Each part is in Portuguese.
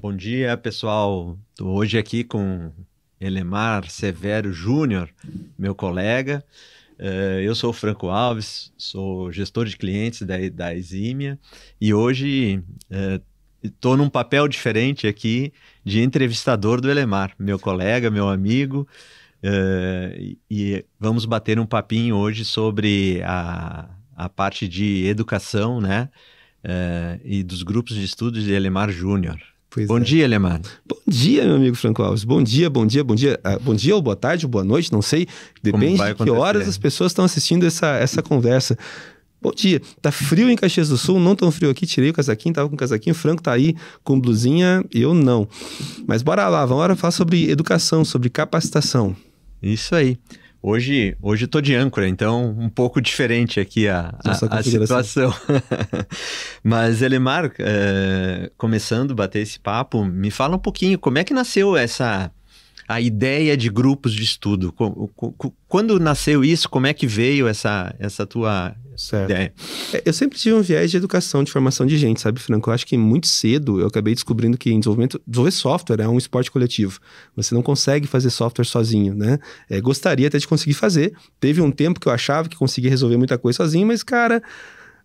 Bom dia, pessoal. Estou hoje aqui com Elemar Severo Júnior, meu colega. Eh, eu sou o Franco Alves, sou gestor de clientes da, da Exímia e hoje estou eh, num papel diferente aqui de entrevistador do Elemar, meu colega, meu amigo. Uh, e vamos bater um papinho hoje sobre a, a parte de educação, né? Uh, e dos grupos de estudos de Elemar Júnior. Pois bom é. dia, Lemar. Bom dia, meu amigo Franco Alves. Bom dia, bom dia, bom dia. Ah, bom dia ou boa tarde, ou boa noite, não sei. Depende de que horas as pessoas estão assistindo essa, essa conversa. Bom dia. Tá frio em Caxias do Sul, não tão frio aqui. Tirei o casaquinho, tava com o casaquinho. O Franco tá aí com blusinha, eu não. Mas bora lá, vamos agora falar sobre educação, sobre capacitação. Isso aí. Hoje, hoje estou de âncora, então um pouco diferente aqui a, a, a situação. Mas, Elemar, é, eh, começando a bater esse papo, me fala um pouquinho como é que nasceu essa a ideia de grupos de estudo. Quando nasceu isso? Como é que veio essa, essa tua certo. ideia? É, eu sempre tive um viés de educação, de formação de gente, sabe, Franco? Eu acho que muito cedo eu acabei descobrindo que em desenvolvimento, desenvolver software é um esporte coletivo. Você não consegue fazer software sozinho, né? É, gostaria até de conseguir fazer. Teve um tempo que eu achava que conseguia resolver muita coisa sozinho, mas, cara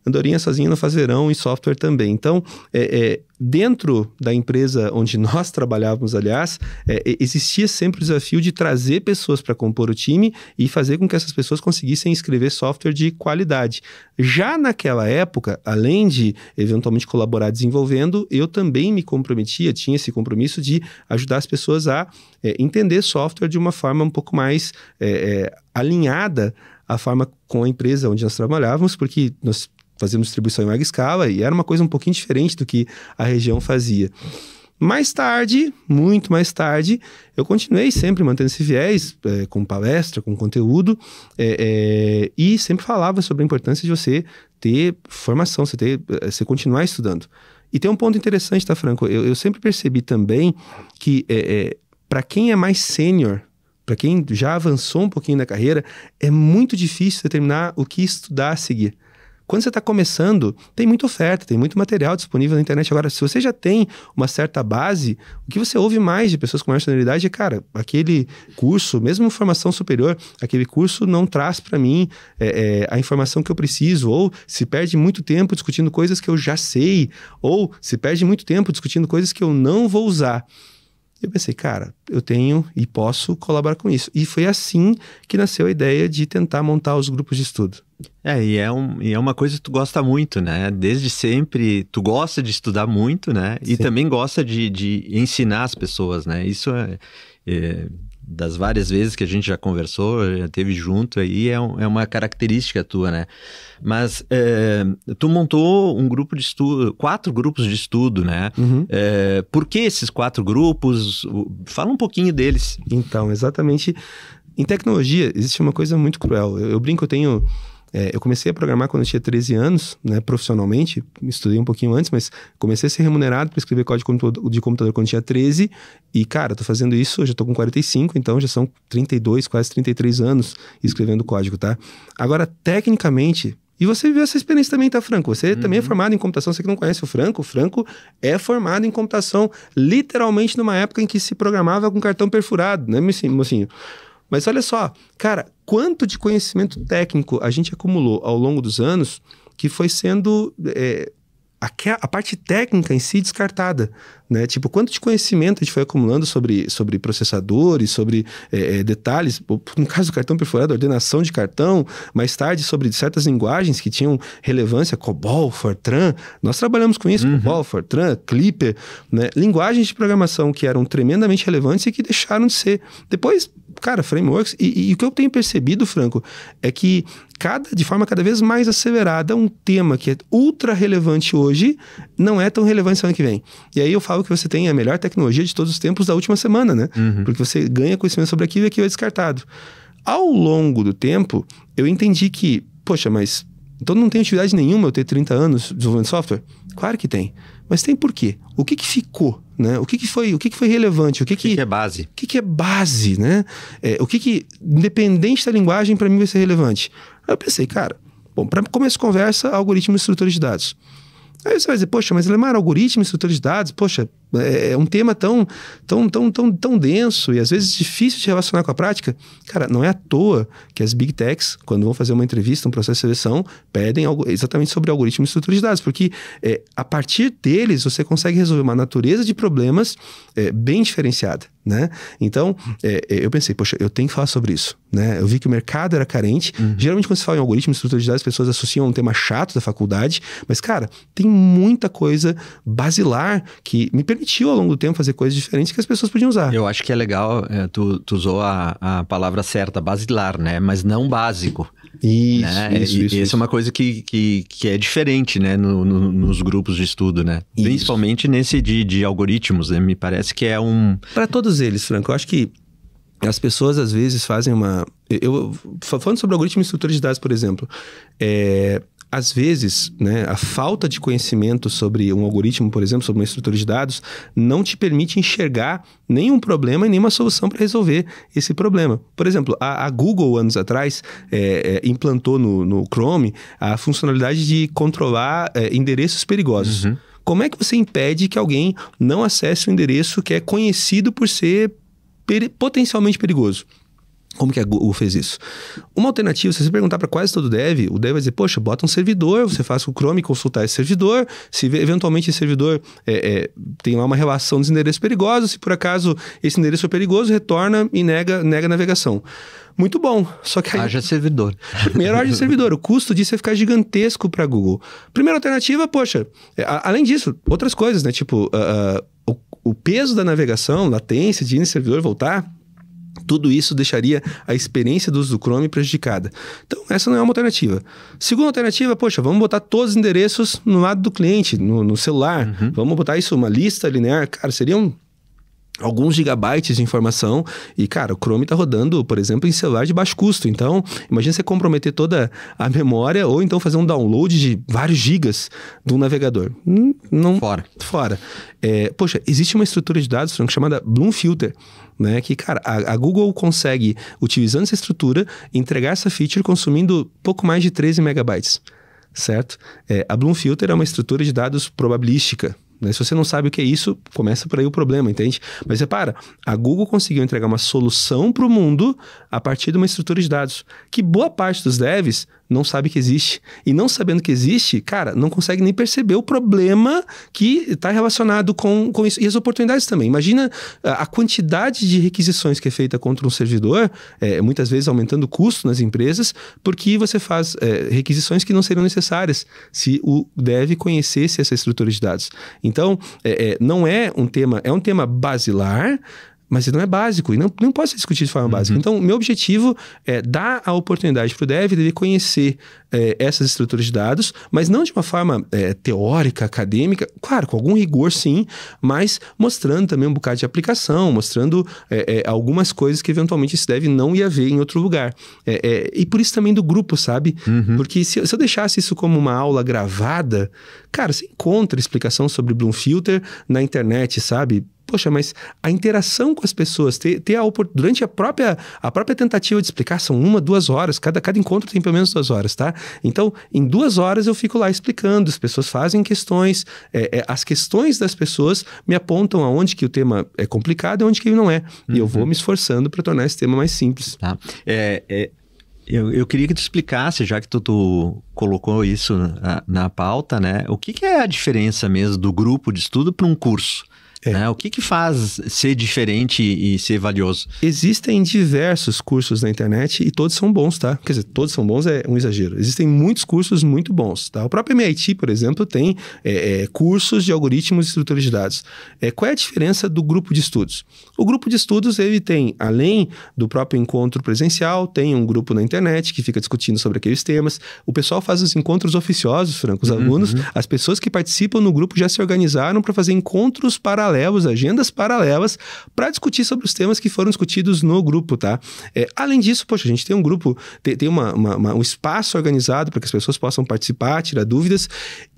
Andorinha sozinha no fazerão e software também. Então, é, é, dentro da empresa onde nós trabalhávamos, aliás, é, existia sempre o desafio de trazer pessoas para compor o time e fazer com que essas pessoas conseguissem escrever software de qualidade. Já naquela época, além de eventualmente colaborar desenvolvendo, eu também me comprometia, tinha esse compromisso de ajudar as pessoas a é, entender software de uma forma um pouco mais é, é, alinhada a forma com a empresa onde nós trabalhávamos, porque nós fazíamos distribuição em larga escala e era uma coisa um pouquinho diferente do que a região fazia. Mais tarde, muito mais tarde, eu continuei sempre mantendo esse viés, é, com palestra, com conteúdo, é, é, e sempre falava sobre a importância de você ter formação, você, ter, você continuar estudando. E tem um ponto interessante, tá, Franco? Eu, eu sempre percebi também que para quem é mais sênior, para quem já avançou um pouquinho na carreira, é muito difícil determinar o que estudar a seguir. Quando você está começando, tem muita oferta, tem muito material disponível na internet. Agora, se você já tem uma certa base, o que você ouve mais de pessoas com maior nacionalidade é, cara, aquele curso, mesmo formação superior, aquele curso não traz para mim é, é, a informação que eu preciso, ou se perde muito tempo discutindo coisas que eu já sei, ou se perde muito tempo discutindo coisas que eu não vou usar eu pensei, cara, eu tenho e posso colaborar com isso. E foi assim que nasceu a ideia de tentar montar os grupos de estudo. É, e é, um, e é uma coisa que tu gosta muito, né? Desde sempre, tu gosta de estudar muito, né? E Sim. também gosta de, de ensinar as pessoas, né? Isso é, é das várias vezes que a gente já conversou, já teve junto aí, é, um, é uma característica tua, né? Mas é, tu montou um grupo de estudo, quatro grupos de estudo, né? Uhum. É, por que esses quatro grupos? Fala um pouquinho deles. Então, exatamente. Em tecnologia, existe uma coisa muito cruel. Eu, eu brinco, eu tenho é, eu comecei a programar quando eu tinha 13 anos, né, profissionalmente, estudei um pouquinho antes, mas comecei a ser remunerado para escrever código de computador quando eu tinha 13. E, cara, tô fazendo isso, eu já tô com 45, então já são 32, quase 33 anos escrevendo código, tá? Agora, tecnicamente, e você viveu essa experiência também, tá, Franco? Você uhum. também é formado em computação, você que não conhece o Franco, o Franco é formado em computação literalmente numa época em que se programava com cartão perfurado, né, mocinho? Mas olha só, cara, quanto de conhecimento técnico a gente acumulou ao longo dos anos que foi sendo. É, a, a parte técnica em si descartada, né? Tipo, quanto de conhecimento a gente foi acumulando sobre, sobre processadores, sobre é, é detalhes, no caso do cartão perfurado, ordenação de cartão, mais tarde sobre certas linguagens que tinham relevância, COBOL, FORTRAN, nós trabalhamos com isso, uhum. COBOL, FORTRAN, Clipper, né? Linguagens de programação que eram tremendamente relevantes e que deixaram de ser. Depois, cara, frameworks. E, e, o que eu tenho percebido, Franco, é que cada, de forma cada vez mais acelerada, um tema que é ultra relevante hoje não é tão relevante semana que vem. E aí eu falo que você tem a melhor tecnologia de todos os tempos da última semana, né? Uhum. Porque você ganha conhecimento sobre aquilo e aquilo é descartado. Ao longo do tempo, eu entendi que, poxa, mas então não tem utilidade nenhuma eu ter 30 anos desenvolvendo software? Claro que tem. Mas tem por quê? O que, que ficou? Né? O que, que foi o que, que foi relevante? O que, que, que é base? O que, que é base? Né? É, o que, que, independente da linguagem, para mim vai ser relevante? Aí eu pensei, cara, bom, para começar a conversa, algoritmo e estrutura de dados. Aí você vai dizer, poxa, mas Lemar, algoritmo e estrutura de dados, poxa, é, é um tema tão, tão, tão, tão, tão denso e às vezes difícil de relacionar com a prática. Cara, não é à toa que as big techs, quando vão fazer uma entrevista, um processo de seleção, pedem algo, exatamente sobre algoritmo e estrutura de dados, porque é, a partir deles você consegue resolver uma natureza de problemas é, bem diferenciada. Né? Então, é, é eu pensei, poxa, eu tenho que falar sobre isso. Né? Eu vi que o mercado era carente. Uhum. Geralmente, quando se fala em algoritmo e estrutura de dados, as pessoas associam a um tema chato da faculdade. Mas, cara, tem muita coisa basilar que me permite permitiu ao longo do tempo fazer coisas diferentes que as pessoas podiam usar. Eu acho que é legal, é, tu, tu, usou a, a palavra certa, basilar, né? Mas não básico. Isso, né? isso, e, isso, isso. é uma coisa que, que, que é diferente, né? No, no, nos grupos de estudo, né? Isso. Principalmente nesse de, de algoritmos, né? Me parece que é um... Para todos eles, Franco, eu acho que as pessoas às vezes fazem uma... Eu, falando sobre algoritmo e estrutura de dados, por exemplo, é às vezes, né, a falta de conhecimento sobre um algoritmo, por exemplo, sobre uma estrutura de dados, não te permite enxergar nenhum problema e nenhuma solução para resolver esse problema. Por exemplo, a, a Google, anos atrás, é, é, implantou no, no, Chrome a funcionalidade de controlar é, endereços perigosos. Uhum. Como é que você impede que alguém não acesse um endereço que é conhecido por ser peri potencialmente perigoso? Como que a Google fez isso? Uma alternativa, se você perguntar para quase todo dev, o dev vai dizer, poxa, bota um servidor, você faz o Chrome consultar esse servidor, se eventualmente esse servidor é, é, tem lá uma relação dos endereços perigosos, se por acaso esse endereço for é perigoso, retorna e nega, nega navegação. Muito bom, só que... Aí, haja servidor. Primeiro, haja servidor. O custo disso é ficar gigantesco para Google. Primeira alternativa, poxa, é, a, além disso, outras coisas, né? Tipo, uh, uh, o, o peso da navegação, latência de ir no servidor voltar tudo isso deixaria a experiência do uso do Chrome prejudicada. Então, essa não é uma alternativa. Segunda alternativa, poxa, vamos botar todos os endereços no lado do cliente, no, no celular. Uhum. Vamos botar isso, uma lista linear. Cara, seriam alguns gigabytes de informação e cara o Chrome está rodando por exemplo em celular de baixo custo então imagina você comprometer toda a memória ou então fazer um download de vários gigas de um navegador hum, não fora fora é, poxa existe uma estrutura de dados Frank, chamada Bloom Filter né? Que, cara, a, a, Google consegue, utilizando essa estrutura, entregar essa feature consumindo pouco mais de 13 megabytes, certo? É, a Bloom Filter é uma estrutura de dados probabilística, né? se você não sabe o que é isso, começa por aí o problema, entende? Mas repara, a Google conseguiu entregar uma solução para o mundo a partir de uma estrutura de dados que boa parte dos devs não sabe que existe. E não sabendo que existe, cara, não consegue nem perceber o problema que está relacionado com, com isso. E as oportunidades também. Imagina a, quantidade de requisições que é feita contra um servidor, é, muitas vezes aumentando o custo nas empresas, porque você faz é, requisições que não seriam necessárias se o deve conhecesse essa estrutura de dados. Então, é, é, não é um tema, é um tema basilar, mas não é básico e não, não pode ser discutido de forma uhum. básica. Então, meu objetivo é dar a oportunidade para o dev dele conhecer é, essas estruturas de dados, mas não de uma forma é, teórica, acadêmica, claro, com algum rigor sim, mas mostrando também um bocado de aplicação, mostrando é, é algumas coisas que eventualmente esse dev não ia ver em outro lugar. É, é, e por isso também do grupo, sabe? Uhum. Porque se, se eu deixasse isso como uma aula gravada, cara, você encontra explicação sobre Bloom Filter na internet, sabe? poxa, mas a interação com as pessoas, ter, ter a durante a própria, a própria tentativa de explicar, são uma, duas horas, cada, cada encontro tem pelo menos duas horas, tá? Então, em duas horas eu fico lá explicando, as pessoas fazem questões, é, é, as questões das pessoas me apontam aonde que o tema é complicado e onde que ele não é. Uhum. E eu vou uhum. me esforçando para tornar esse tema mais simples. Tá. É, é, eu, eu queria que tu explicasse, já que tu, tu colocou isso na, na pauta, né? O que, que é a diferença mesmo do grupo de estudo para um curso? É. Né? O que, que faz ser diferente e ser valioso? Existem diversos cursos na internet e todos são bons, tá? Quer dizer, todos são bons é um exagero. Existem muitos cursos muito bons, tá? O próprio MIT, por exemplo, tem é, é, cursos de algoritmos e estruturas de dados. É, qual é a diferença do grupo de estudos? O grupo de estudos, ele tem, além do próprio encontro presencial, tem um grupo na internet que fica discutindo sobre aqueles temas. O pessoal faz os encontros oficiosos, Franco. Os uhum. alunos, uhum. as pessoas que participam no grupo já se organizaram para fazer encontros paralelos paralelos, agendas paralelas, para discutir sobre os temas que foram discutidos no grupo, tá? É, além disso, poxa, a gente tem um grupo, tem, tem uma, uma, uma, um espaço organizado para que as pessoas possam participar, tirar dúvidas.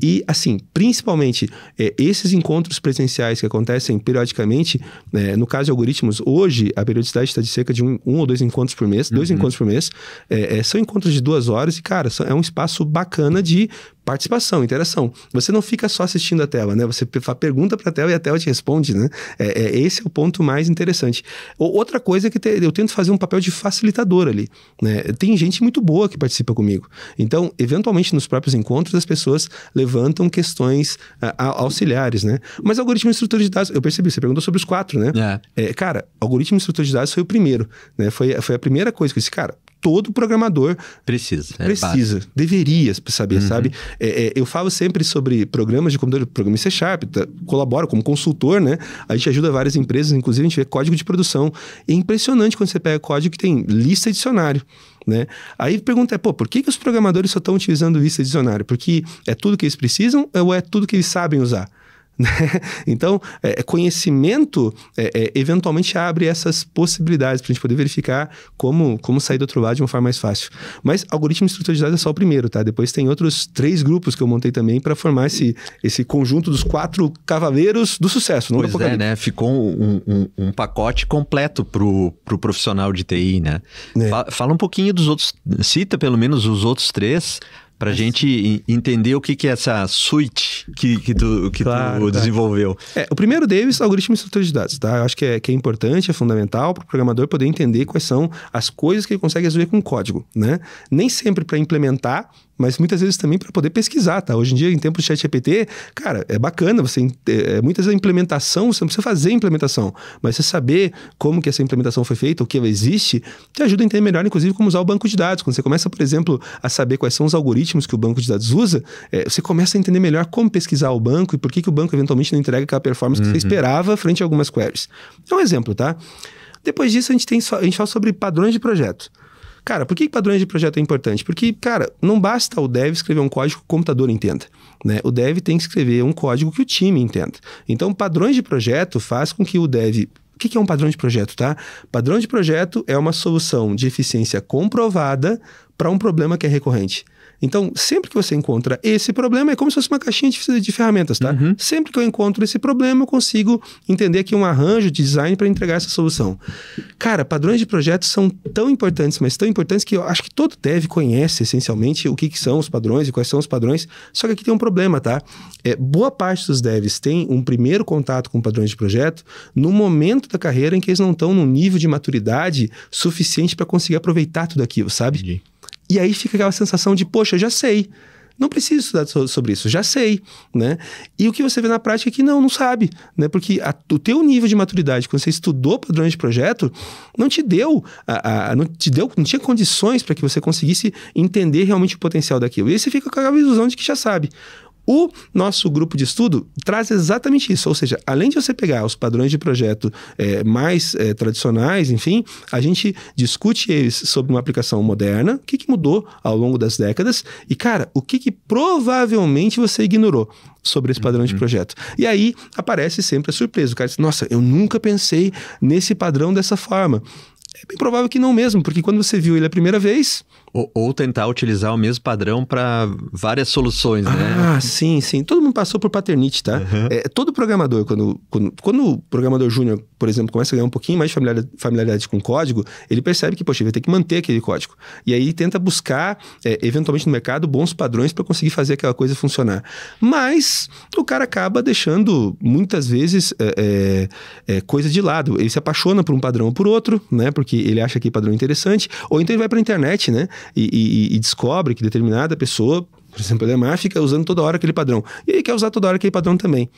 E, assim, principalmente, é, esses encontros presenciais que acontecem periodicamente, é, no caso de algoritmos, hoje a periodicidade está de cerca de um, um, ou dois encontros por mês, uhum. dois encontros por mês. É, é, são encontros de duas horas e, cara, são, é um espaço bacana de participação, interação. Você não fica só assistindo a tela, né? Você pergunta para a tela e a tela te responde, né? É, é, esse é o ponto mais interessante. Outra coisa é que te, eu tento fazer um papel de facilitador ali, né? Tem gente muito boa que participa comigo. Então, eventualmente, nos próprios encontros, as pessoas levantam questões a, a, auxiliares, né? Mas algoritmo e estrutura de dados, eu percebi, você perguntou sobre os quatro, né? É. É, cara, algoritmo e estrutura de dados foi o primeiro, né? Foi, foi a primeira coisa que eu disse, cara, todo programador precisa. É precisa. deveria saber, uhum. sabe? É, é, eu falo sempre sobre programas de computador, programa C Sharp, tá, colaboro como consultor, né? A gente ajuda várias empresas, inclusive a gente vê código de produção. É impressionante quando você pega código que tem lista e dicionário. Né? Aí pergunta é, pô, por que, que os programadores só estão utilizando lista e dicionário? Porque é tudo que eles precisam ou é tudo que eles sabem usar? Né? então, é, é conhecimento é, é, eventualmente abre essas possibilidades para a gente poder verificar como, como sair do outro lado de uma forma mais fácil. Mas algoritmo estruturalizado é só o primeiro, tá? Depois tem outros três grupos que eu montei também para formar esse, esse conjunto dos quatro cavaleiros do sucesso. Não pois é, né? Ficou um, um, um, pacote completo pro, pro profissional de TI, né? É. Fala um pouquinho dos outros, cita pelo menos os outros três para a gente entender o que, que é essa suite que, que tu, que claro, tu tá. desenvolveu. É, o primeiro deles, é algoritmo de estrutura de dados, tá? Eu acho que é, que é importante, é fundamental para o programador poder entender quais são as coisas que ele consegue resolver com código, né? Nem sempre para implementar, mas muitas vezes também para poder pesquisar, tá? Hoje em dia, em tempo de chat GPT, cara, é bacana, você é, é, muitas vezes a implementação, você não precisa fazer a implementação, mas você saber como que essa implementação foi feita, o que ela existe, te ajuda a entender melhor, inclusive, como usar o banco de dados. Quando você começa, por exemplo, a saber quais são os algoritmos que o banco de dados usa, é, você começa a entender melhor como pesquisar o banco e por que, que o banco eventualmente não entrega aquela performance uhum. que você uhum. esperava frente a algumas queries. É um exemplo, tá? Depois disso, a gente, tem, a gente fala sobre padrões de projeto. Cara, por que padrões de projeto é importante? Porque, cara, não basta o dev escrever um código que o computador entenda. Né? O dev tem que escrever um código que o time entenda. Então, padrões de projeto faz com que o dev o que é um padrão de projeto, tá? Padrão de projeto é uma solução de eficiência comprovada para um problema que é recorrente. Então, sempre que você encontra esse problema, é como se fosse uma caixinha de, ferramentas, tá? Uhum. Sempre que eu encontro esse problema, eu consigo entender aqui um arranjo de design para entregar essa solução. Cara, padrões de projetos são tão importantes, mas tão importantes que eu acho que todo dev conhece essencialmente o que, que são os padrões e quais são os padrões. Só que aqui tem um problema, tá? É, boa parte dos devs tem um primeiro contato com padrões de projeto no momento da carreira em que eles não estão num nível de maturidade suficiente para conseguir aproveitar tudo aquilo, sabe? Entendi. E aí fica aquela sensação de, poxa, eu já sei. Não preciso estudar sobre isso, já sei, né? E o que você vê na prática é que não, não sabe, né? Porque a, o teu nível de maturidade, quando você estudou padrões de projeto, não te deu, a, a não te deu, não tinha condições para que você conseguisse entender realmente o potencial daquilo. E aí você fica com aquela ilusão de que já sabe. O nosso grupo de estudo traz exatamente isso, ou seja, além de você pegar os padrões de projeto é, mais é, tradicionais, enfim, a gente discute eles sobre uma aplicação moderna, o que, que mudou ao longo das décadas e, cara, o que, que provavelmente você ignorou sobre esse padrão uhum. de projeto. E aí aparece sempre a surpresa. O cara diz: Nossa, eu nunca pensei nesse padrão dessa forma. É bem provável que não mesmo, porque quando você viu ele a primeira vez, ou, ou tentar utilizar o mesmo padrão para várias soluções, né? Ah, sim, sim. Todo mundo passou por paternity, tá? Uhum. É, todo programador, quando, quando, quando o programador júnior, por exemplo, começa a ganhar um pouquinho mais de familiaridade, familiaridade com código, ele percebe que, poxa, vai ter que manter aquele código. E aí tenta buscar, é, eventualmente no mercado, bons padrões para conseguir fazer aquela coisa funcionar. Mas o cara acaba deixando, muitas vezes, é, é, é, coisa de lado. Ele se apaixona por um padrão ou por outro, né? Porque ele acha que é padrão interessante. Ou então ele vai para a internet, né? e, e, e descobre que determinada pessoa, por exemplo, Ademar, fica usando toda hora aquele padrão. E ele quer usar toda hora aquele padrão também.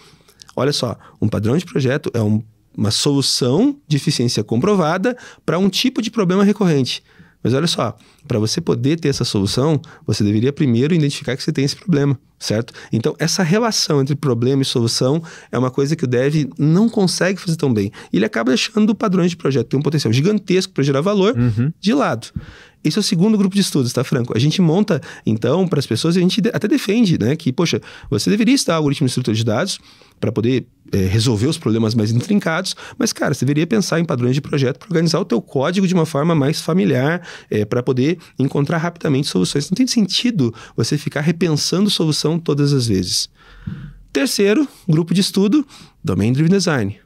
Olha só, um padrão de projeto é um, uma solução de eficiência comprovada para um tipo de problema recorrente. Mas olha só, para você poder ter essa solução, você deveria primeiro identificar que você tem esse problema, certo? Então, essa relação entre problema e solução é uma coisa que o dev não consegue fazer tão bem. Ele acaba deixando padrões de projeto, tem um potencial gigantesco para gerar valor, uhum. de lado. Esse é o segundo grupo de estudos, tá, Franco? A gente monta, então, para as pessoas, a gente até defende, né? Que, poxa, você deveria estar algoritmo e estrutura de dados para poder é, resolver os problemas mais intrincados, mas, cara, você deveria pensar em padrões de projeto para organizar o teu código de uma forma mais familiar, é, eh, para poder encontrar rapidamente soluções. Não tem sentido você ficar repensando solução todas as vezes. Terceiro grupo de estudo, Domain Driven Design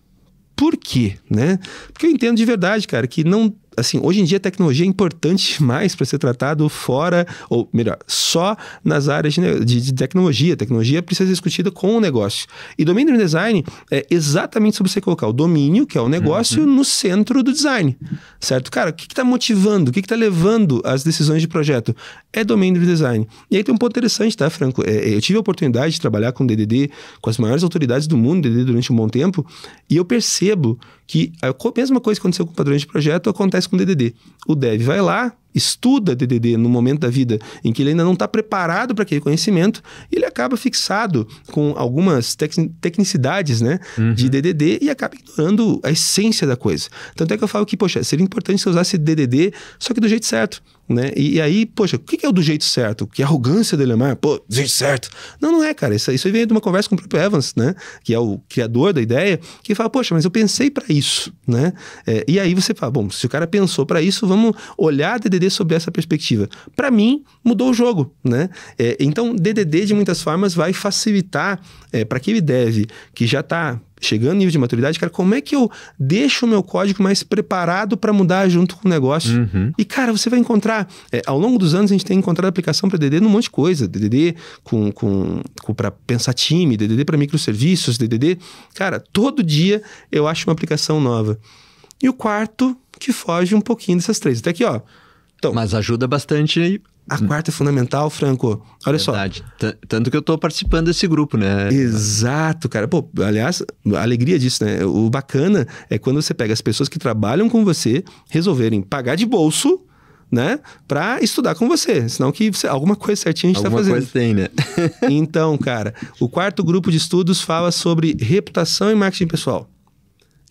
por quê, né? Porque eu entendo de verdade, cara, que não assim, hoje em dia a tecnologia é importante demais para ser tratado fora, ou melhor, só nas áreas de, de, de tecnologia. A tecnologia precisa ser discutida com o negócio. E domínio design é exatamente sobre você colocar o domínio, que é o negócio, uhum. no centro do design. Certo? Cara, o que está motivando, o que está levando as decisões de projeto? É domínio design. E aí tem um ponto interessante, tá, Franco? É, é eu tive a oportunidade de trabalhar com o DDD, com as maiores autoridades do mundo, DDD, durante um bom tempo, e eu percebo que a mesma coisa que aconteceu com padrões de projeto acontece com o DDD. O dev vai lá, estuda DDD no momento da vida em que ele ainda não está preparado para aquele conhecimento, ele acaba fixado com algumas tec tecnicidades né, uhum. de DDD e acaba ignorando a essência da coisa. Tanto é que eu falo que, poxa, seria importante se usasse DDD, só que do jeito certo. Né? E, e, aí, poxa, o que, que é o do jeito certo? Que arrogância do Elemar? pô, do jeito certo. Não, não é, cara. Isso, isso aí de uma conversa com o próprio Evans, né? Que é o criador da ideia, que fala, poxa, mas eu pensei para isso, né? É, e aí você fala, bom, se o cara pensou para isso, vamos olhar DDD DDD sob essa perspectiva. Para mim, mudou o jogo, né? É, então, DDD, de muitas formas, vai facilitar é, para aquele dev que já está chegando no nível de maturidade, cara, como é que eu deixo o meu código mais preparado para mudar junto com o negócio? Uhum. E, cara, você vai encontrar, é, ao longo dos anos, a gente tem encontrado aplicação para DDD num monte de coisa. DDD com, com, com para pensar time, DDD para microserviços, DDD. Cara, todo dia eu acho uma aplicação nova. E o quarto, que foge um pouquinho dessas três. Até aqui, ó. Então, Mas ajuda bastante a quarta é fundamental, Franco. Olha Verdade. só. T tanto que eu tô participando desse grupo, né? Exato, cara. Pô, aliás, a alegria disso, né? O bacana é quando você pega as pessoas que trabalham com você resolverem pagar de bolso, né? Pra estudar com você. Senão que você, alguma coisa certinha a gente tá alguma tá fazendo. Coisa tem, né? então, cara, o quarto grupo de estudos fala sobre reputação e marketing pessoal.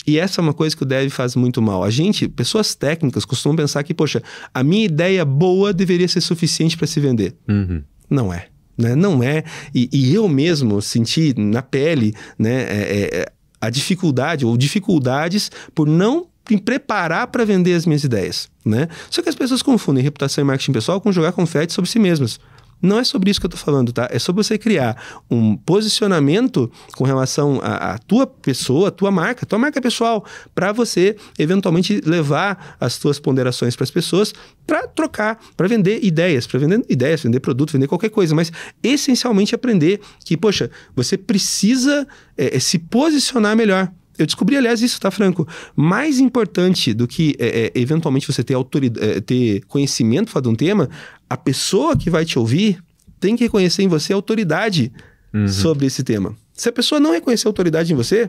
E essa é uma coisa que o dev faz muito mal. A gente, pessoas técnicas, costumam pensar que, poxa, a minha ideia boa deveria ser suficiente para se vender. Uhum. Não é. Né? Não é. E, e, eu mesmo senti na pele né, é, é, é a dificuldade ou dificuldades por não me preparar para vender as minhas ideias. Né? Só que as pessoas confundem reputação e marketing pessoal com jogar confete sobre si mesmas. Não é sobre isso que eu estou falando, tá? É sobre você criar um posicionamento com relação à tua pessoa, à tua marca, à tua marca pessoal, para você eventualmente levar as tuas ponderações para as pessoas, para trocar, para vender ideias, para vender ideias, vender produto, vender qualquer coisa, mas essencialmente aprender que, poxa, você precisa é, se posicionar melhor eu descobri, aliás, isso, tá, Franco? Mais importante do que é, é, eventualmente você ter, autoridade, é, ter conhecimento de um tema, a pessoa que vai te ouvir tem que reconhecer em você autoridade uhum. sobre esse tema. Se a pessoa não reconhecer autoridade em você,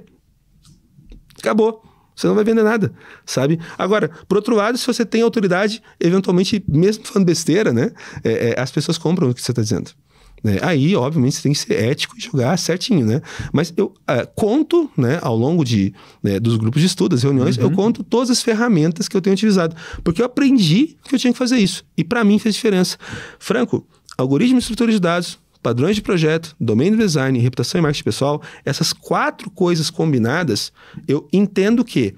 acabou. Você não vai vender nada, sabe? Agora, por outro lado, se você tem autoridade, eventualmente, mesmo falando besteira, né? É, é, as pessoas compram o que você está dizendo. Né? Aí, obviamente, você tem que ser ético e jogar certinho, né? Mas eu é, conto, né, ao longo de, né, dos grupos de estudo, das reuniões, uhum. eu conto todas as ferramentas que eu tenho utilizado. Porque eu aprendi que eu tinha que fazer isso. E para mim fez diferença. Franco, algoritmo e estrutura de dados, padrões de projeto, domínio design, reputação e marketing pessoal, essas quatro coisas combinadas, eu entendo que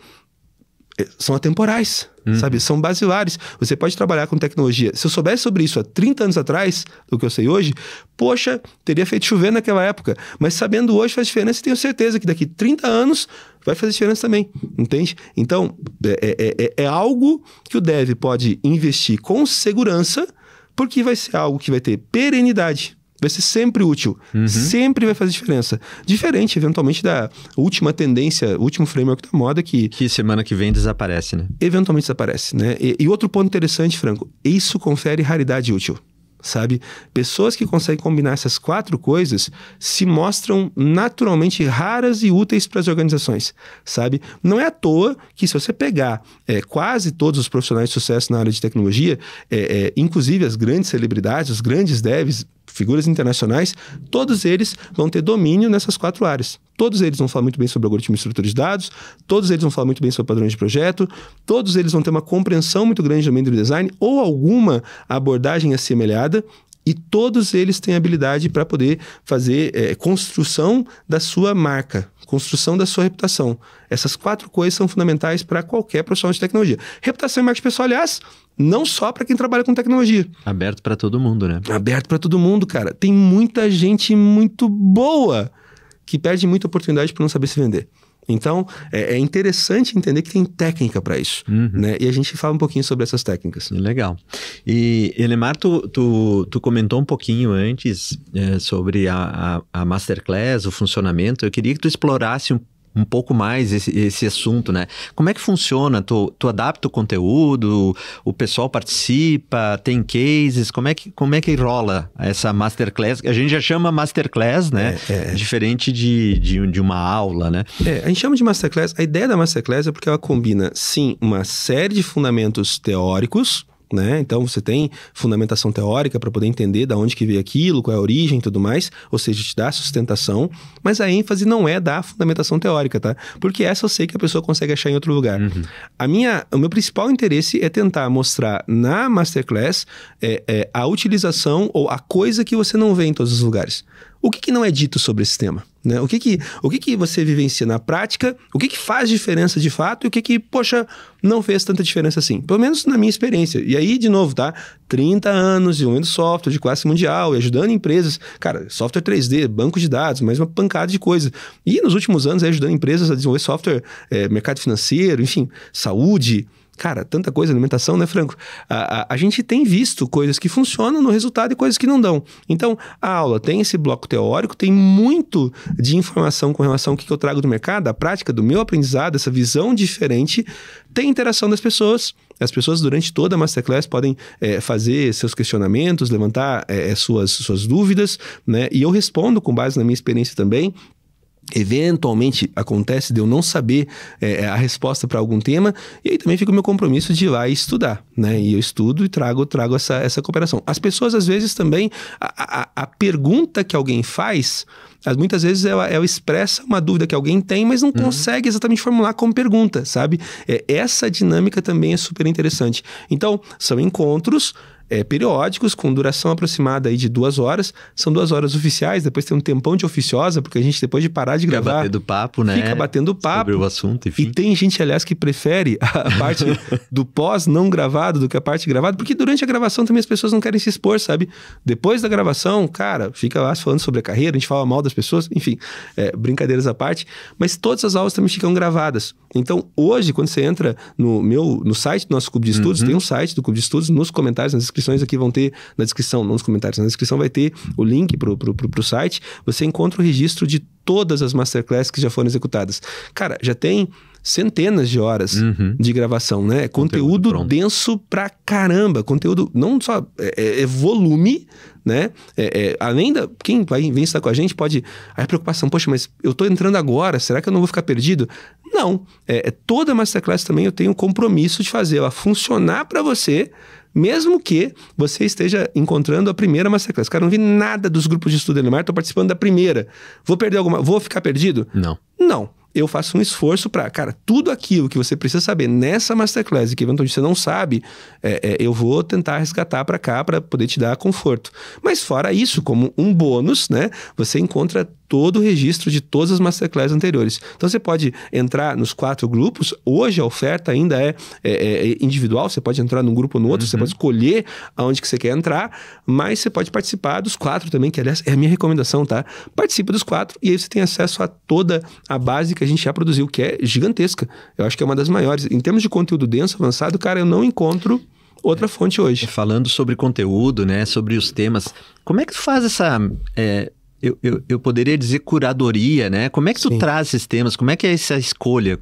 é, são atemporais. Hum. Sabe? São basilares. Você pode trabalhar com tecnologia. Se eu soubesse sobre isso há 30 anos atrás, do que eu sei hoje, poxa, teria feito chover naquela época. Mas sabendo hoje faz diferença e tenho certeza que daqui 30 anos vai fazer diferença também. Entende? Então, é é, é, é, é algo que o dev pode investir com segurança, porque vai ser algo que vai ter perenidade vai ser sempre útil, uhum. sempre vai fazer diferença. Diferente, eventualmente, da última tendência, último framework da moda que. Que semana que vem desaparece, né? Eventualmente desaparece, né? E, e outro ponto interessante, Franco, isso confere raridade útil sabe? Pessoas que conseguem combinar essas quatro coisas se mostram naturalmente raras e úteis para as organizações, sabe? Não é à toa que se você pegar é, quase todos os profissionais de sucesso na área de tecnologia, é, é, inclusive as grandes celebridades, os grandes devs, figuras internacionais, todos eles vão ter domínio nessas quatro áreas. Todos eles vão falar muito bem sobre algoritmo e estrutura de dados, todos eles vão falar muito bem sobre padrões de projeto, todos eles vão ter uma compreensão muito grande do meio do design ou alguma abordagem assemelhada e todos eles têm habilidade para poder fazer é, construção da sua marca, construção da sua reputação. Essas quatro coisas são fundamentais para qualquer profissional de tecnologia. Reputação e marketing pessoal, aliás, não só para quem trabalha com tecnologia. Aberto para todo mundo, né? Aberto para todo mundo, cara. Tem muita gente muito boa que perde muita oportunidade por não saber se vender. Então, é, é, interessante entender que tem técnica para isso. Uhum. Né? E a gente fala um pouquinho sobre essas técnicas. Legal. E, Elemar, tu, tu, tu comentou um pouquinho antes é, sobre a, a, a Masterclass, o funcionamento. Eu queria que tu explorasse um um pouco mais esse, esse assunto, né? Como é que funciona? Tu, tu adapta o conteúdo? O pessoal participa? Tem cases? Como é que, como é que rola essa masterclass? A gente já chama masterclass, né? É, é. Diferente de, de, de, uma aula, né? É, a gente chama de masterclass. A ideia da masterclass é porque ela combina, sim, uma série de fundamentos teóricos né? Então você tem fundamentação teórica para poder entender da onde que veio aquilo, qual é a origem e tudo mais, ou seja, te dá sustentação, mas a ênfase não é da fundamentação teórica, tá? Porque essa eu sei que a pessoa consegue achar em outro lugar. Uhum. A minha, o meu principal interesse é tentar mostrar na masterclass é, é, a utilização ou a coisa que você não vê em todos os lugares. O que, que não é dito sobre esse tema? Né? O, que, que, o que, que você vivencia na prática? O que, que faz diferença de fato? E o que, que, poxa, não fez tanta diferença assim? Pelo menos na minha experiência. E aí, de novo, tá? 30 anos desenvolvendo software de classe mundial e ajudando empresas. Cara, software 3D, banco de dados, mais uma pancada de coisa. E nos últimos anos, ajudando empresas a desenvolver software, é, mercado financeiro, enfim, saúde. Cara, tanta coisa, alimentação, né, Franco? A, a, a, gente tem visto coisas que funcionam no resultado e coisas que não dão. Então, a aula tem esse bloco teórico, tem muito de informação com relação ao que, que eu trago do mercado, a prática do meu aprendizado, essa visão diferente, tem interação das pessoas. As pessoas, durante toda a Masterclass, podem é, fazer seus questionamentos, levantar é, suas, suas dúvidas, né? E eu respondo com base na minha experiência também eventualmente acontece de eu não saber é, é a resposta para algum tema, e aí também fica o meu compromisso de ir lá e estudar, né? E eu estudo e trago, trago essa, essa cooperação. As pessoas, às vezes, também, a, a, a pergunta que alguém faz, muitas vezes ela, ela, expressa uma dúvida que alguém tem, mas não uhum. consegue exatamente formular como pergunta, sabe? É, essa dinâmica também é super interessante. Então, são encontros é, periódicos com duração aproximada aí de duas horas. São duas horas oficiais, depois tem um tempão de oficiosa, porque a gente depois de parar de gravar... Fica batendo papo, né? Fica batendo papo. Sobre o assunto, enfim. E tem gente, aliás, que prefere a parte do pós não gravado do que a parte gravada, porque durante a gravação também as pessoas não querem se expor, sabe? Depois da gravação, cara, fica lá falando sobre a carreira, a gente fala mal das pessoas, enfim, é, brincadeiras à parte. Mas todas as aulas também ficam gravadas. Então, hoje, quando você entra no meu no site do nosso Clube de Estudos, uhum. tem um site do Clube de Estudos, nos comentários, nas inscrições, descrições aqui vão ter, na descrição, não nos comentários, na descrição vai ter o link pro, pro, pro, pro site. Você encontra o registro de todas as masterclasses que já foram executadas. Cara, já tem centenas de horas uhum. de gravação, né? Conteúdo, conteúdo denso pra caramba. Conteúdo não só é, é, é volume, né? É, é, além da. Quem vai, vem estar com a gente pode. Aí a preocupação, poxa, mas eu tô entrando agora, será que eu não vou ficar perdido? Não. É, é toda masterclass também eu tenho o compromisso de fazer ela funcionar para você mesmo que você esteja encontrando a primeira masterclass. Cara, não vi nada dos grupos de estudo Elemar, estou participando da primeira. Vou perder alguma. Vou ficar perdido? Não. Não eu faço um esforço para, cara, tudo aquilo que você precisa saber nessa masterclass que eventualmente você não sabe, é, é, eu vou tentar resgatar para cá para poder te dar conforto. Mas fora isso, como um bônus, né, você encontra todo o registro de todas as masterclasses anteriores. Então você pode entrar nos quatro grupos. Hoje a oferta ainda é, é, é, é individual, você pode entrar num grupo ou no outro, uhum. você pode escolher aonde que você quer entrar, mas você pode participar dos quatro também, que aliás é a minha recomendação, tá? Participa dos quatro e aí você tem acesso a toda a base que a gente já produziu, que é gigantesca. Eu acho que é uma das maiores. Em termos de conteúdo denso, avançado, cara, eu não encontro outra fonte hoje. Falando sobre conteúdo, né? Sobre os temas. Como é que tu faz essa... É eu, eu, eu, poderia dizer curadoria, né? Como é que Sim. tu traz esses temas? Como é que é essa escolha?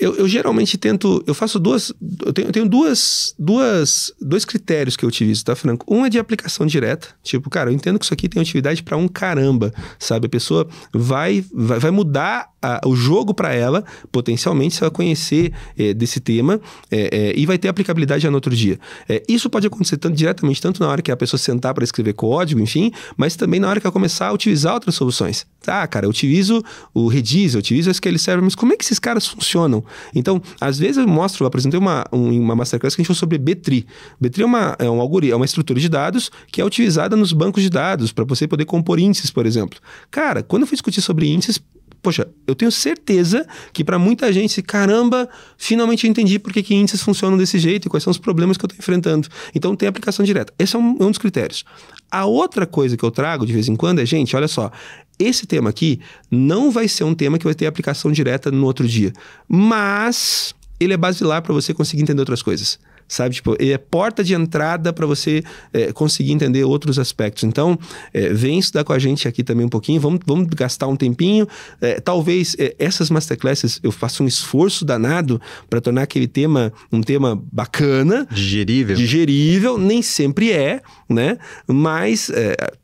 Eu, eu, geralmente tento, eu faço duas, eu tenho, eu tenho, duas, duas, dois critérios que eu utilizo, tá, Franco? Um é de aplicação direta, tipo, cara, eu entendo que isso aqui tem utilidade para um caramba, sabe? A pessoa vai, vai, vai mudar a, o jogo para ela, potencialmente, se ela conhecer é, desse tema é, é, e vai ter aplicabilidade já no outro dia. É, isso pode acontecer tanto, diretamente, tanto na hora que a pessoa sentar para escrever código, enfim, mas também na hora que ela começar a utilizar outras soluções. Tá, cara, eu utilizo o Redis, eu utilizo o SQL Server, mas como é que esses caras funcionam? Então, às vezes eu mostro lá, por exemplo, uma, uma masterclass que a gente falou sobre B-Tree. B-Tree é uma, é, um algoritmo, é uma estrutura de dados que é utilizada nos bancos de dados para você poder compor índices, por exemplo. Cara, quando eu fui discutir sobre índices, poxa, eu tenho certeza que para muita gente, caramba, finalmente eu entendi por que, que índices funcionam desse jeito e quais são os problemas que eu estou enfrentando. Então tem aplicação direta. Esse é um, é um dos critérios. A outra coisa que eu trago de vez em quando é, gente, olha só, esse tema aqui não vai ser um tema que vai ter aplicação direta no outro dia, mas ele é basilar para você conseguir entender outras coisas sabe? Tipo, ele é porta de entrada para você é, conseguir entender outros aspectos. Então, é, vem estudar com a gente aqui também um pouquinho, vamos, vamos gastar um tempinho. É, talvez essas masterclasses eu faça um esforço danado para tornar aquele tema um tema bacana. Digerível. Digerível, nem sempre é, né? Mas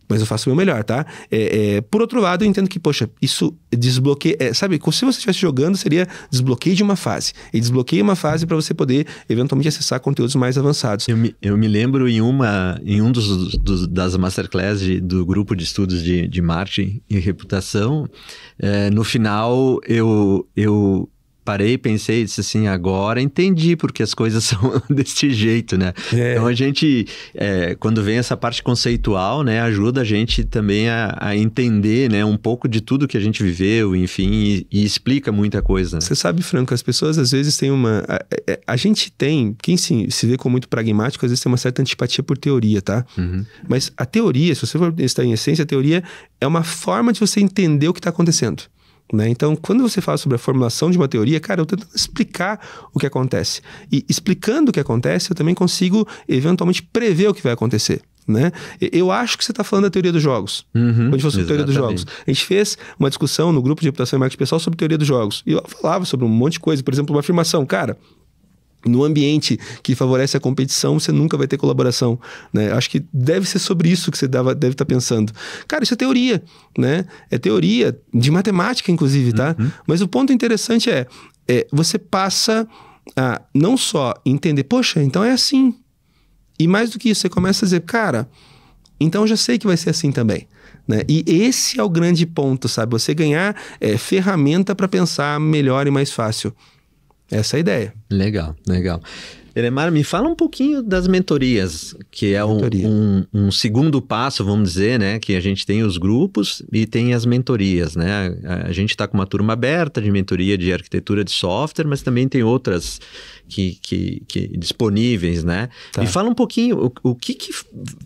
mas eu faço o meu melhor, tá? É, é, por outro lado, eu entendo que, poxa, isso desbloqueia. É, sabe, se você estivesse jogando, seria desbloqueio de uma fase. E desbloqueia uma fase para você poder, eventualmente, acessar conteúdos mais avançados. Eu me, eu me lembro em uma, em um dos, dos das masterclass de, do grupo de estudos de, de marketing e reputação. É, no final, eu, eu parei, pensei, disse assim, agora entendi porque as coisas são desse jeito, né? É. Então a gente, é, quando vem essa parte conceitual, né, ajuda a gente também a, a, entender, né, um pouco de tudo que a gente viveu, enfim, e, e explica muita coisa. Você sabe, Franco, as pessoas às vezes têm uma, a, é, é, a, gente tem, quem se, se vê como muito pragmático, às vezes tem uma certa antipatia por teoria, tá? Uhum. Mas a teoria, se você for estar em essência, a teoria é uma forma de você entender o que está acontecendo. Né? Então, quando você fala sobre a formulação de uma teoria, cara, eu tento explicar o que acontece. E explicando o que acontece, eu também consigo eventualmente prever o que vai acontecer. Né? Eu acho que você está falando da teoria dos jogos. Uhum, quando sobre teoria dos jogos. A gente fez uma discussão no grupo de reputação e marketing pessoal sobre teoria dos jogos. E eu falava sobre um monte de coisa. Por exemplo, uma afirmação. Cara, no ambiente que favorece a competição, você nunca vai ter colaboração, né? Acho que deve ser sobre isso que você deve estar tá pensando. Cara, isso é teoria, né? É teoria de matemática, inclusive, tá? Uhum. Mas o ponto interessante é, é, você passa a não só entender, poxa, então é assim. E mais do que isso, você começa a dizer, cara, então já sei que vai ser assim também. Né? E esse é o grande ponto, sabe? Você ganhar é, ferramenta para pensar melhor e mais fácil. Essa é a ideia. Legal, legal. Elemar, me fala um pouquinho das mentorias, que é um, Mentoria. um, um, segundo passo, vamos dizer, né? Que a gente tem os grupos e tem as mentorias, né? A, a gente está com uma turma aberta de mentoria de arquitetura de software, mas também tem outras que, que, que disponíveis, né? Tá. Me fala um pouquinho o, o, que, que,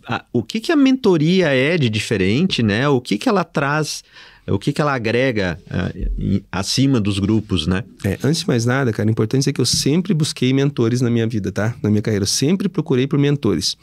a, o que, que a mentoria é de diferente, né? O que, que ela traz é o que, que ela agrega uh, acima dos grupos, né? É, antes de mais nada, cara, o é importante é que eu sempre busquei mentores na minha vida, tá? Na minha carreira, eu sempre procurei por mentores.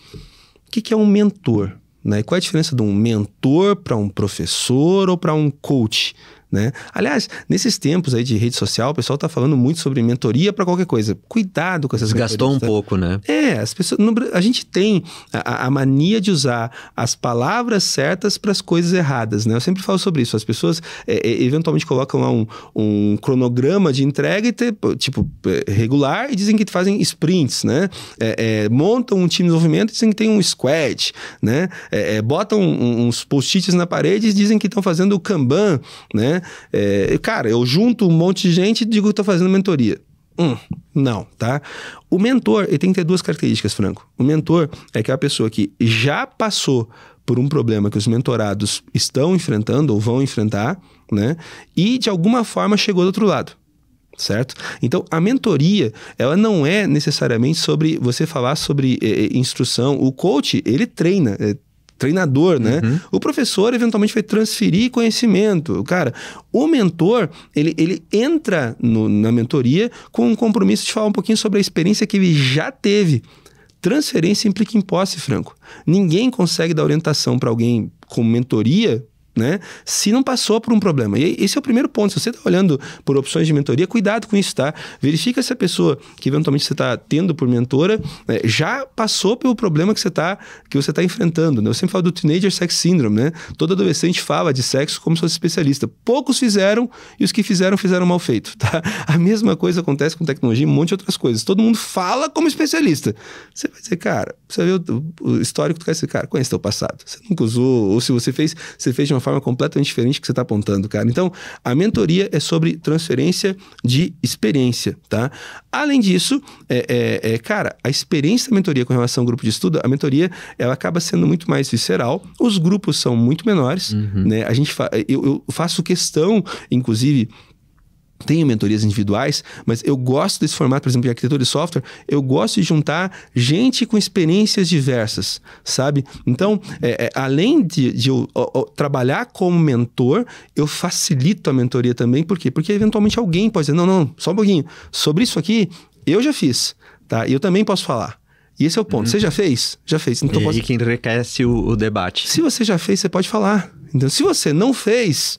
O que, que é um mentor? Né? E qual é a diferença de um mentor para um professor ou para um coach? Né? Aliás, nesses tempos aí de rede social, o pessoal está falando muito sobre mentoria para qualquer coisa. Cuidado com essas Gastou um tá? pouco, né? É, as pessoas, no, a gente tem a, a, mania de usar as palavras certas para as coisas erradas, né? Eu sempre falo sobre isso. As pessoas é, é eventualmente colocam lá um, um cronograma de entrega e ter, tipo é, regular e dizem que fazem sprints, né? É, é, montam um time de desenvolvimento e dizem que tem um squad, né? É, botam uns post-its na parede e dizem que estão fazendo o kanban, né? É, cara, eu junto um monte de gente e digo que estou fazendo mentoria. Hum, não, tá? O mentor, ele tem que ter duas características, Franco. O mentor é aquela pessoa que já passou por um problema que os mentorados estão enfrentando ou vão enfrentar, né? E de alguma forma chegou do outro lado certo? Então, a mentoria, ela não é necessariamente sobre você falar sobre é, instrução. O coach, ele treina, é, treinador, né? Uhum. O professor eventualmente vai transferir conhecimento. Cara, o mentor, ele, ele entra no, na mentoria com um compromisso de falar um pouquinho sobre a experiência que ele já teve. Transferência implica em posse, Franco. Ninguém consegue dar orientação para alguém com mentoria né? Se não passou por um problema. E esse é o primeiro ponto. Se você está olhando por opções de mentoria, cuidado com isso, tá? Verifica se a pessoa que eventualmente você está tendo por mentora né, já passou pelo problema que você está que você tá enfrentando. Né? Eu sempre falo do teenager sex syndrome, né? Todo adolescente fala de sexo como se fosse especialista. Poucos fizeram e os que fizeram fizeram mal feito, tá? A mesma coisa acontece com tecnologia e um monte de outras coisas. Todo mundo fala como especialista. Você vai dizer, cara, você vê o, o histórico do cara, cara, conhece teu passado. Você nunca usou ou se você fez, você fez de uma forma completamente diferente que você está apontando, cara. Então, a mentoria é sobre transferência de experiência, tá? Além disso, é, é, é, cara, a experiência da mentoria com relação ao grupo de estudo, a mentoria, ela acaba sendo muito mais visceral, os grupos são muito menores, uhum. né? A gente fa eu, eu faço questão, inclusive tenho mentorias individuais, mas eu gosto desse formato, por exemplo, de arquitetura e software, eu gosto de juntar gente com experiências diversas, sabe? Então, é, é, além de, de eu, eu, eu, trabalhar como mentor, eu facilito a mentoria também, por quê? Porque eventualmente alguém pode dizer, não, não, só um pouquinho, sobre isso aqui, eu já fiz, tá? E eu também posso falar. E esse é o ponto. Uhum. Você já fez? Já fez. Então, e pode... aí que enriquece o, o debate. Se você já fez, você pode falar. Então, se você não fez,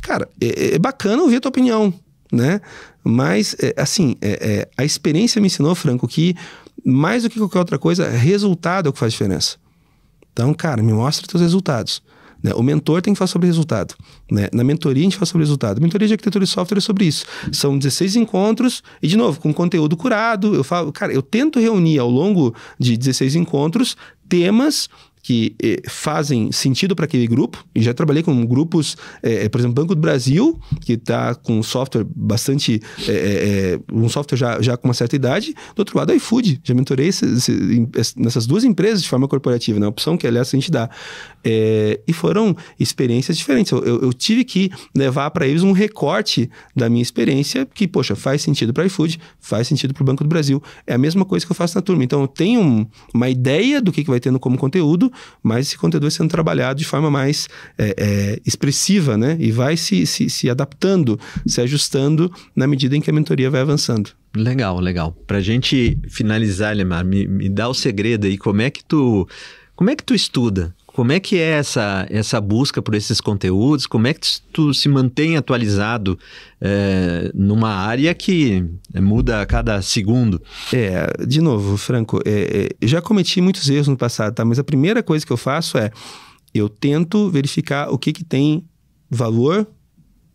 cara, é, é bacana ouvir a tua opinião né? Mas, é, assim, é, é, a experiência me ensinou, Franco, que mais do que qualquer outra coisa, resultado é o que faz diferença. Então, cara, me mostra teus resultados. Né? O mentor tem que falar sobre resultado. Né? Na mentoria, a gente fala sobre resultado. A mentoria de arquitetura e software é sobre isso. São 16 encontros, e de novo, com conteúdo curado. Eu falo, cara, eu tento reunir ao longo de 16 encontros temas que eh, fazem sentido para aquele grupo. E já trabalhei com grupos, eh, eh por exemplo, Banco do Brasil, que está com um software bastante. Eh, eh, eh, um software já, já com uma certa idade. Do outro lado, iFood. Já mentorei esse, esse, nessas duas empresas de forma corporativa, na né? opção que, aliás, a gente dá. e foram experiências diferentes. Eu, eu, eu tive que levar para eles um recorte da minha experiência, que, poxa, faz sentido para iFood, faz sentido para o Banco do Brasil. É a mesma coisa que eu faço na turma. Então, eu tenho um, uma ideia do que, que vai tendo como conteúdo mas esse conteúdo sendo trabalhado de forma mais é, é, expressiva, né? E vai se, se, se adaptando, se ajustando na medida em que a mentoria vai avançando. Legal, legal. Para gente finalizar, Lemar, me, me dá o segredo aí, como é que tu, como é que tu estuda? Como é que é essa, essa busca por esses conteúdos? Como é que tu se mantém atualizado é, numa área que eh, muda a cada segundo? É, de novo, Franco, é, é, já cometi muitos erros no passado, tá? Mas a primeira coisa que eu faço é eu tento verificar o que, que tem valor,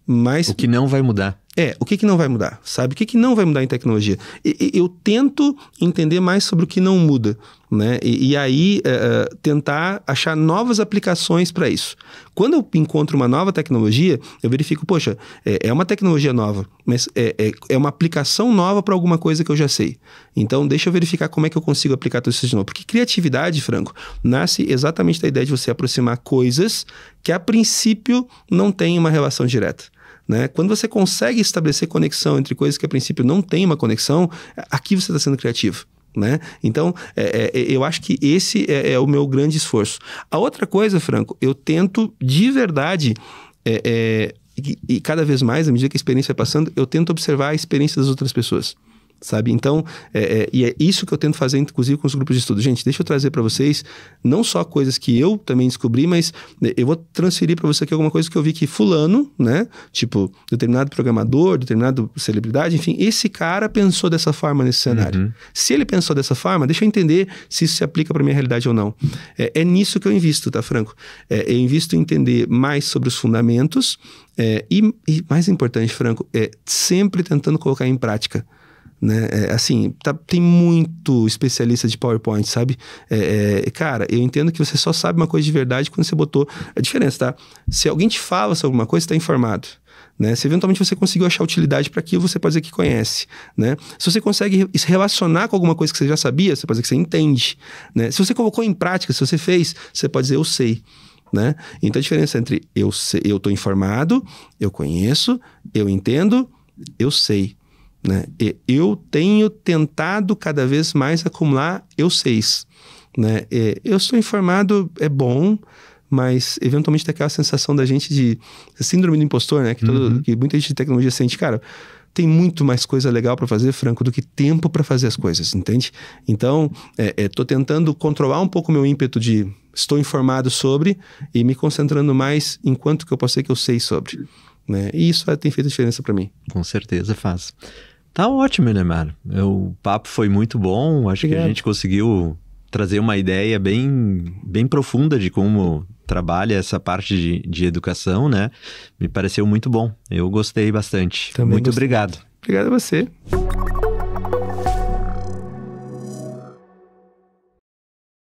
mas... O que não vai mudar. É, o que, que não vai mudar, sabe? O que, que não vai mudar em tecnologia? E, eu tento entender mais sobre o que não muda, né? E, e aí é, é, tentar achar novas aplicações para isso. Quando eu encontro uma nova tecnologia, eu verifico, poxa, é, é uma tecnologia nova, mas é, é, é uma aplicação nova para alguma coisa que eu já sei. Então, deixa eu verificar como é que eu consigo aplicar tudo isso de novo. Porque criatividade, Franco, nasce exatamente da ideia de você aproximar coisas que a princípio não têm uma relação direta. Né? Quando você consegue estabelecer conexão entre coisas que a princípio não tem uma conexão, aqui você está sendo criativo. Né? Então, é, é, é, eu acho que esse é, é, o meu grande esforço. A outra coisa, Franco, eu tento de verdade, é, é, e, e, cada vez mais, à medida que a experiência vai passando, eu tento observar a experiência das outras pessoas sabe? Então, é, é, e é isso que eu tento fazer, inclusive, com os grupos de estudo. Gente, deixa eu trazer para vocês não só coisas que eu também descobri, mas né, eu vou transferir para você aqui alguma coisa que eu vi que fulano, né? Tipo, determinado programador, determinado celebridade, enfim, esse cara pensou dessa forma nesse cenário. Uhum. Se ele pensou dessa forma, deixa eu entender se isso se aplica para minha realidade ou não. É, é, nisso que eu invisto, tá, Franco? É, eu invisto em entender mais sobre os fundamentos é, e, e, mais importante, Franco, é sempre tentando colocar em prática né? É, assim, tá, tem muito especialista de PowerPoint, sabe? É, é, cara, eu entendo que você só sabe uma coisa de verdade quando você botou a diferença, tá? Se alguém te fala sobre alguma coisa, está informado. Né? Se eventualmente você conseguiu achar utilidade para aquilo, você pode dizer que conhece. Né? Se você consegue se relacionar com alguma coisa que você já sabia, você pode dizer que você entende. Né? Se você colocou em prática, se você fez, você pode dizer eu sei. Né? Então a diferença entre eu estou informado, eu conheço, eu entendo, eu sei. Né? Eu tenho tentado cada vez mais acumular eu seis. Né? Eu estou informado, é bom, mas eventualmente tem aquela sensação da gente de síndrome do impostor, né? Que, todo, uhum. que muita gente de tecnologia sente, cara. Tem muito mais coisa legal para fazer, Franco, do que tempo para fazer as coisas, entende? Então, estou é, é, tentando controlar um pouco meu ímpeto de estou informado sobre e me concentrando mais enquanto que eu posso ser que eu sei sobre. Né? E isso é, tem feito diferença para mim. Com certeza faz. Tá ótimo, né, Mar? O papo foi muito bom. Acho Obrigado. que a gente conseguiu trazer uma ideia bem, bem profunda de como trabalha essa parte de, de educação, né? Me pareceu muito bom. Eu gostei bastante. Também muito gostei. obrigado. Obrigado a você.